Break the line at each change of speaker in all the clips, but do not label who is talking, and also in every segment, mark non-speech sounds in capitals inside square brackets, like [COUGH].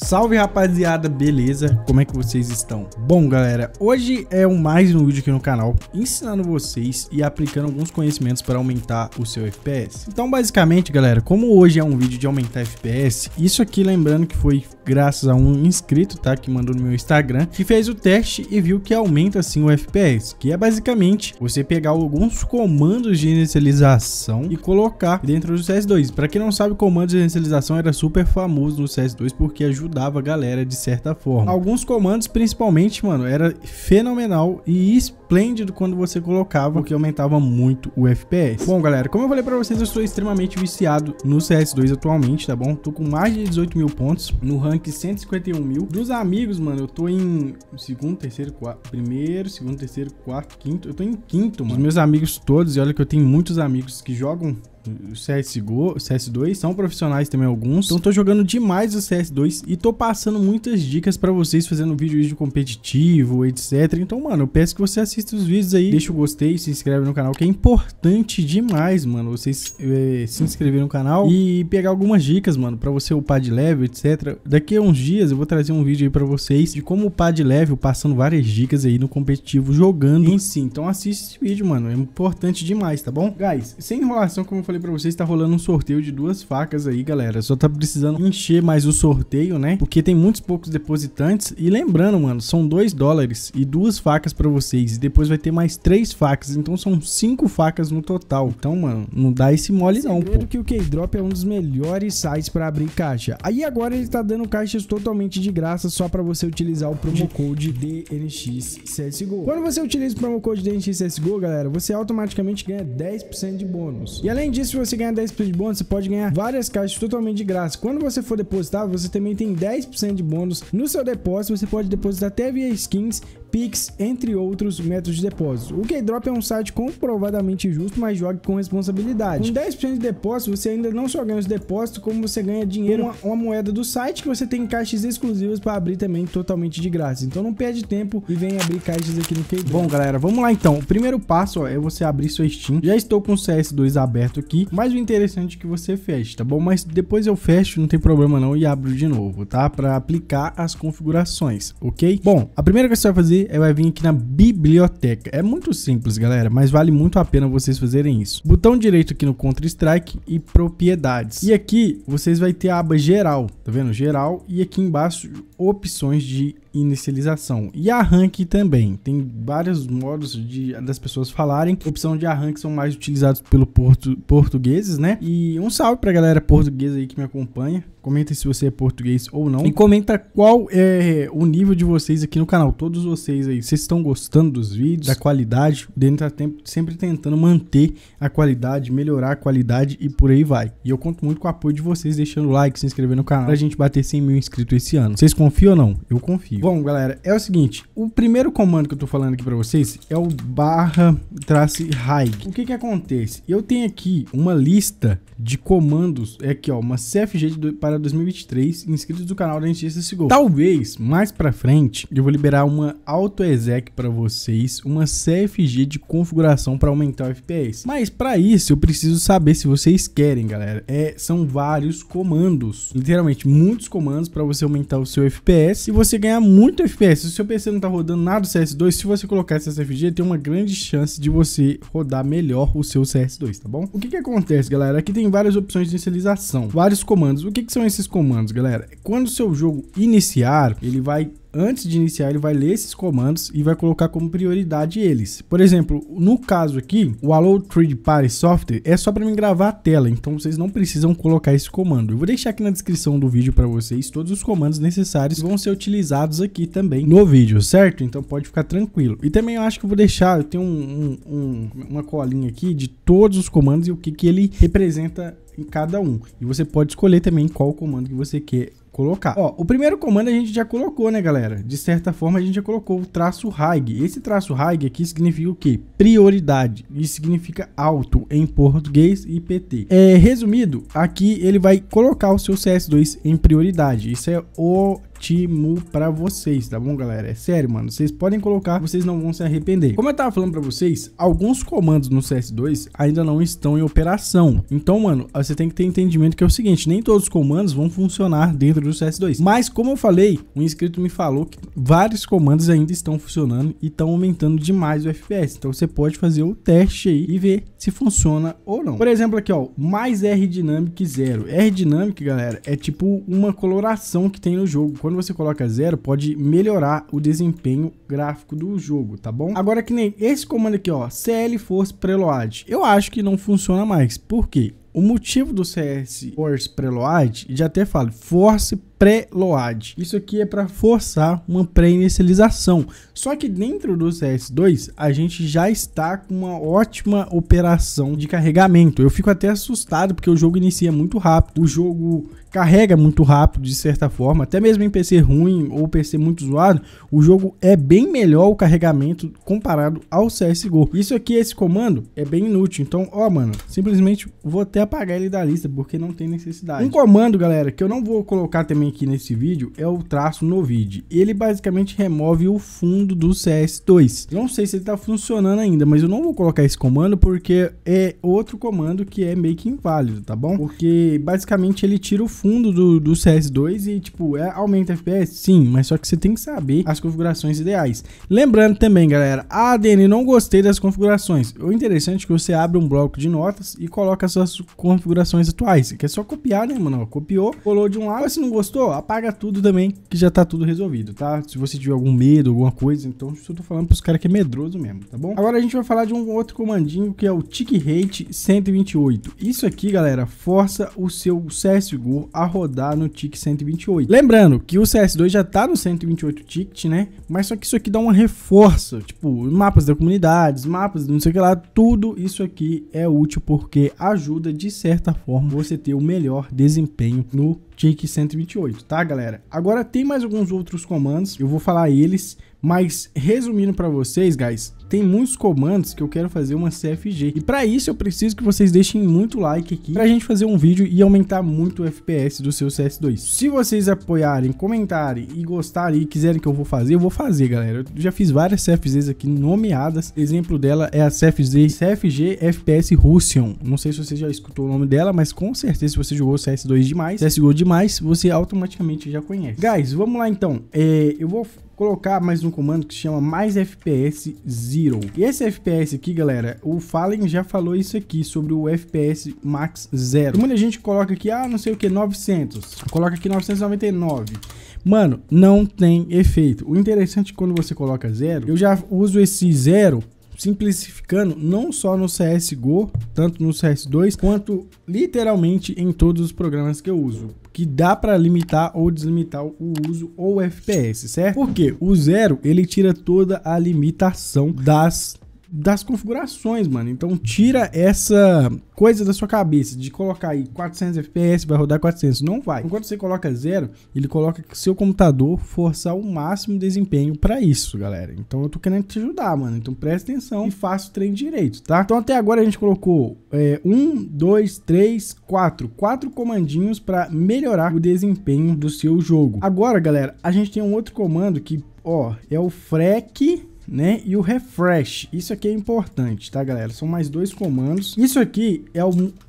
Salve rapaziada, beleza? Como é que vocês estão? Bom galera, hoje é mais um vídeo aqui no canal ensinando vocês e aplicando alguns conhecimentos para aumentar o seu FPS. Então basicamente galera, como hoje é um vídeo de aumentar FPS, isso aqui lembrando que foi graças a um inscrito, tá? Que mandou no meu Instagram, que fez o teste e viu que aumenta assim o FPS, que é basicamente você pegar alguns comandos de inicialização e colocar dentro do CS2. Para quem não sabe, comandos de inicialização era super famoso no CS2 porque ajudava a galera de certa forma. Alguns comandos, principalmente, mano, era fenomenal e esplêndido quando você colocava, porque aumentava muito o FPS. Bom, galera, como eu falei para vocês, eu sou extremamente viciado no CS2 atualmente, tá bom? Tô com mais de 18 mil pontos no ranking rank 151 mil. Dos amigos, mano, eu tô em segundo, terceiro, quarto, primeiro, segundo, terceiro, quarto, quinto. Eu tô em quinto, mano. Os meus amigos todos, e olha que eu tenho muitos amigos que jogam o CSGO, o CS2 são profissionais também alguns. Então tô jogando demais o CS2 e tô passando muitas dicas para vocês fazendo vídeo, de competitivo, etc. Então, mano, eu peço que você assista os vídeos aí, deixa o gostei, se inscreve no canal, que é importante demais, mano, vocês é, se inscrever no canal e pegar algumas dicas, mano, para você upar de level, etc. Daqui a uns dias eu vou trazer um vídeo aí para vocês de como upar de level, passando várias dicas aí no competitivo jogando em si. Então assiste esse vídeo, mano, é importante demais, tá bom? Guys, sem enrolação como falei pra vocês, tá rolando um sorteio de duas facas aí, galera. Só tá precisando encher mais o sorteio, né? Porque tem muitos poucos depositantes. E lembrando, mano, são 2 dólares e duas facas pra vocês. E depois vai ter mais três facas. Então são cinco facas no total. Então, mano, não dá esse mole não, pô. que o Keydrop é um dos melhores sites pra abrir caixa. Aí agora ele tá dando caixas totalmente de graça só pra você utilizar o promo code DNXCSGO. Quando você utiliza o promo code DNXCSGO, galera, você automaticamente ganha 10% de bônus. E além disso, disso, se você ganhar 10% de bônus, você pode ganhar várias caixas totalmente de graça. Quando você for depositar, você também tem 10% de bônus no seu depósito. Você pode depositar até via skins Pix, entre outros métodos de depósito. O K-Drop é um site comprovadamente justo, mas jogue com responsabilidade. Com 10% de depósito, você ainda não só ganha os depósitos, como você ganha dinheiro, uma, uma moeda do site que você tem caixas exclusivas para abrir também totalmente de graça. Então não perde tempo e vem abrir caixas aqui no K-Drop. Bom, galera, vamos lá então. O primeiro passo ó, é você abrir sua Steam. Já estou com o CS2 aberto aqui, mas o interessante é que você feche, tá bom? Mas depois eu fecho, não tem problema não, e abro de novo, tá? Para aplicar as configurações, ok? Bom, a primeira coisa que você vai fazer fazer é vai vir aqui na biblioteca. É muito simples, galera, mas vale muito a pena vocês fazerem isso. Botão direito aqui no Counter-Strike e propriedades. E aqui vocês vai ter a aba geral, tá vendo? Geral e aqui embaixo opções de inicialização. E arranque também. Tem vários modos de, das pessoas falarem. opção de arranque são mais utilizados pelo porto portugueses, né? E um salve pra galera portuguesa aí que me acompanha. Comenta se você é português ou não. E comenta qual é o nível de vocês aqui no canal. Todos vocês aí. Vocês estão gostando dos vídeos, da qualidade. dentro Dentro tá sempre tentando manter a qualidade, melhorar a qualidade e por aí vai. E eu conto muito com o apoio de vocês, deixando o like, se inscrever no canal pra gente bater 100 mil inscritos esse ano. Vocês confiam ou não? Eu confio. Bom, galera, é o seguinte. O primeiro comando que eu tô falando aqui pra vocês é o barra trace high. O que que acontece? Eu tenho aqui uma lista de comandos, é aqui ó, uma CFG para 2023, inscritos do canal da Notícias Segol. Talvez, mais pra frente, eu vou liberar uma auto-exec pra vocês, uma CFG de configuração pra aumentar o FPS. Mas pra isso, eu preciso saber se vocês querem, galera. É, são vários comandos, literalmente muitos comandos pra você aumentar o seu FPS e você ganhar muito FPS. Se o seu PC não tá rodando nada do CS2, se você colocar esse SFG, tem uma grande chance de você rodar melhor o seu CS2, tá bom? O que que acontece, galera? Aqui tem várias opções de inicialização, vários comandos. O que que são esses comandos, galera? Quando o seu jogo iniciar, ele vai antes de iniciar, ele vai ler esses comandos e vai colocar como prioridade eles. Por exemplo, no caso aqui, o Allo 3 Party Software é só para mim gravar a tela, então vocês não precisam colocar esse comando. Eu vou deixar aqui na descrição do vídeo para vocês todos os comandos necessários vão ser utilizados aqui também no vídeo, certo? Então pode ficar tranquilo. E também eu acho que eu vou deixar, eu tenho um, um, uma colinha aqui de todos os comandos e o que, que ele representa em cada um. E você pode escolher também qual comando que você quer colocar. Ó, o primeiro comando a gente já colocou, né, galera? De certa forma, a gente já colocou o traço RAG. Esse traço RAG aqui significa o quê? Prioridade. Isso significa alto em português e PT. É, resumido, aqui ele vai colocar o seu CS2 em prioridade. Isso é o ótimo para vocês, tá bom, galera? É sério, mano. Vocês podem colocar, vocês não vão se arrepender. Como eu tava falando para vocês, alguns comandos no CS2 ainda não estão em operação. Então, mano, você tem que ter entendimento que é o seguinte, nem todos os comandos vão funcionar dentro do CS2. Mas, como eu falei, um inscrito me falou que vários comandos ainda estão funcionando e estão aumentando demais o FPS. Então, você pode fazer o teste aí e ver se funciona ou não. Por exemplo, aqui, ó, mais R Dynamic 0. R Dynamic, galera, é tipo uma coloração que tem no jogo quando você coloca zero, pode melhorar o desempenho gráfico do jogo, tá bom? Agora que nem esse comando aqui, ó, CL Force Preload, eu acho que não funciona mais, por quê? O motivo do CS Force Preload, já até falo, Force pré-load. Isso aqui é para forçar uma pré-inicialização. Só que dentro do CS2, a gente já está com uma ótima operação de carregamento. Eu fico até assustado porque o jogo inicia muito rápido, o jogo carrega muito rápido de certa forma, até mesmo em PC ruim ou PC muito zoado, o jogo é bem melhor o carregamento comparado ao CSGO. Isso aqui, esse comando, é bem inútil. Então, ó, mano, simplesmente vou até apagar ele da lista porque não tem necessidade. Um comando, galera, que eu não vou colocar também aqui nesse vídeo é o traço Novid. Ele basicamente remove o fundo do CS2. Não sei se ele está funcionando ainda, mas eu não vou colocar esse comando porque é outro comando que é meio que inválido, tá bom? Porque basicamente ele tira o fundo do, do CS2 e tipo, é, aumenta FPS? Sim, mas só que você tem que saber as configurações ideais. Lembrando também, galera, a ADN não gostei das configurações. O interessante é que você abre um bloco de notas e coloca as suas configurações atuais, que é só copiar, né, mano? Copiou, colou de um lado, se não gostou, apaga tudo também, que já tá tudo resolvido, tá? Se você tiver algum medo, alguma coisa, então eu tô falando pros caras que é medroso mesmo, tá bom? Agora a gente vai falar de um outro comandinho que é o Tick Rate 128. Isso aqui, galera, força o seu CSGO a rodar no Tick 128. Lembrando que o CS2 já tá no 128 ticket, né? Mas só que isso aqui dá uma reforça, tipo, mapas da comunidades, mapas, não sei o que lá, tudo isso aqui é útil porque ajuda de certa forma você ter o melhor desempenho no Jake 128, tá, galera? Agora tem mais alguns outros comandos, eu vou falar eles mas resumindo para vocês, guys, tem muitos comandos que eu quero fazer uma CFG. E para isso eu preciso que vocês deixem muito like aqui pra gente fazer um vídeo e aumentar muito o FPS do seu CS2. Se vocês apoiarem, comentarem e gostarem e quiserem que eu vou fazer, eu vou fazer, galera. Eu já fiz várias CFGs aqui nomeadas. Exemplo dela é a CFG FPS Russian. Não sei se você já escutou o nome dela, mas com certeza se você jogou CS2 demais, CSGO demais, você automaticamente já conhece. Guys, vamos lá então. É, eu vou colocar mais um comando que se chama mais FPS Zero. E esse FPS aqui, galera, o Fallen já falou isso aqui sobre o FPS Max Zero. Muita gente coloca aqui, ah, não sei o que, 900. Coloca aqui 999. Mano, não tem efeito. O interessante é quando você coloca zero, eu já uso esse zero simplificando não só no CSGO, tanto no CS2, quanto literalmente em todos os programas que eu uso que dá para limitar ou deslimitar o uso ou FPS, certo? Porque o zero ele tira toda a limitação das das configurações, mano. Então tira essa coisa da sua cabeça de colocar aí 400 FPS, vai rodar 400. Não vai. Enquanto você coloca zero, ele coloca que seu computador forçar o máximo desempenho para isso, galera. Então eu tô querendo te ajudar, mano. Então presta atenção e faça o treino direito, tá? Então até agora a gente colocou é, um, dois, três, quatro. Quatro comandinhos para melhorar o desempenho do seu jogo. Agora, galera, a gente tem um outro comando que, ó, é o freq né? E o refresh. Isso aqui é importante, tá, galera? São mais dois comandos. Isso aqui é o,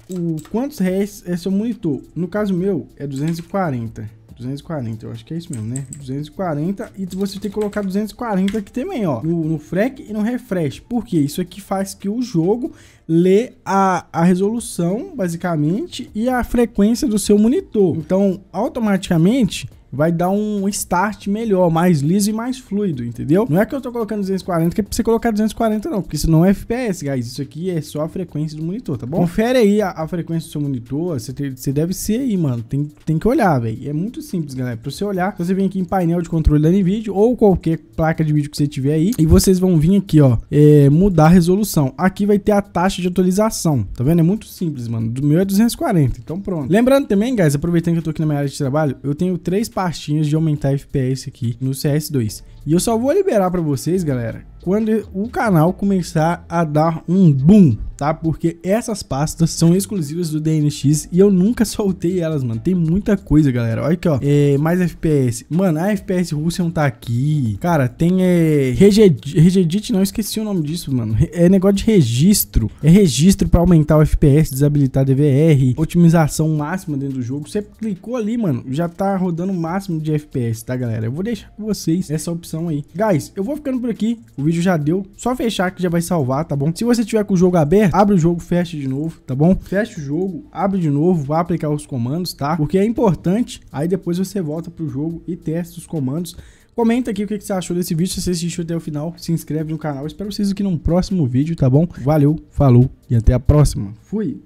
o quantos reais é seu monitor. No caso meu, é 240. 240, eu acho que é isso mesmo, né? 240 e você tem que colocar 240 aqui também, ó, no, no frec e no refresh. Porque isso aqui faz que o jogo lê a, a resolução, basicamente, e a frequência do seu monitor. Então, automaticamente, vai dar um start melhor, mais liso e mais fluido, entendeu? Não é que eu tô colocando 240, que é pra você colocar 240 não, porque isso não é FPS, guys. Isso aqui é só a frequência do monitor, tá bom? Confere aí a, a frequência do seu monitor, você, te, você deve ser aí, mano. Tem, tem que olhar, velho. É muito simples, galera. Pra você olhar, você vem aqui em painel de controle da NVIDIA ou qualquer placa de vídeo que você tiver aí, e vocês vão vir aqui, ó, é, mudar a resolução. Aqui vai ter a taxa de atualização, tá vendo? É muito simples, mano. Do meu é 240, então pronto. Lembrando também, guys, aproveitando que eu tô aqui na minha área de trabalho, eu tenho três pastinhas de aumentar FPS aqui no CS2. E eu só vou liberar para vocês, galera, quando o canal começar a dar um boom, tá? Porque essas pastas são exclusivas do DNX e eu nunca [LAUGHS] soltei elas, mano. Tem muita coisa, galera. Olha aqui, ó. É, mais FPS. Mano, a FPS Russian tá aqui. Cara, tem é, Regedit, não esqueci o nome disso, mano. É negócio de registro. É registro para aumentar o FPS, desabilitar DVR, otimização máxima dentro do jogo. Você clicou ali, mano, já tá rodando o máximo de FPS, tá, galera? Eu vou deixar com vocês essa opção aí. Guys, eu vou ficando por aqui. O vídeo já deu. Só fechar que já vai salvar, tá bom? Se você tiver com o jogo aberto, abre o jogo, fecha de novo, tá bom? Fecha o jogo, abre de novo, vai aplicar os comandos, tá? Porque é importante, aí depois você volta pro jogo e testa os comandos. Comenta aqui o que você achou desse vídeo, se você assistiu até o final, se inscreve no canal. Eu espero vocês aqui num próximo vídeo, tá bom? Valeu, falou e até a próxima. Fui!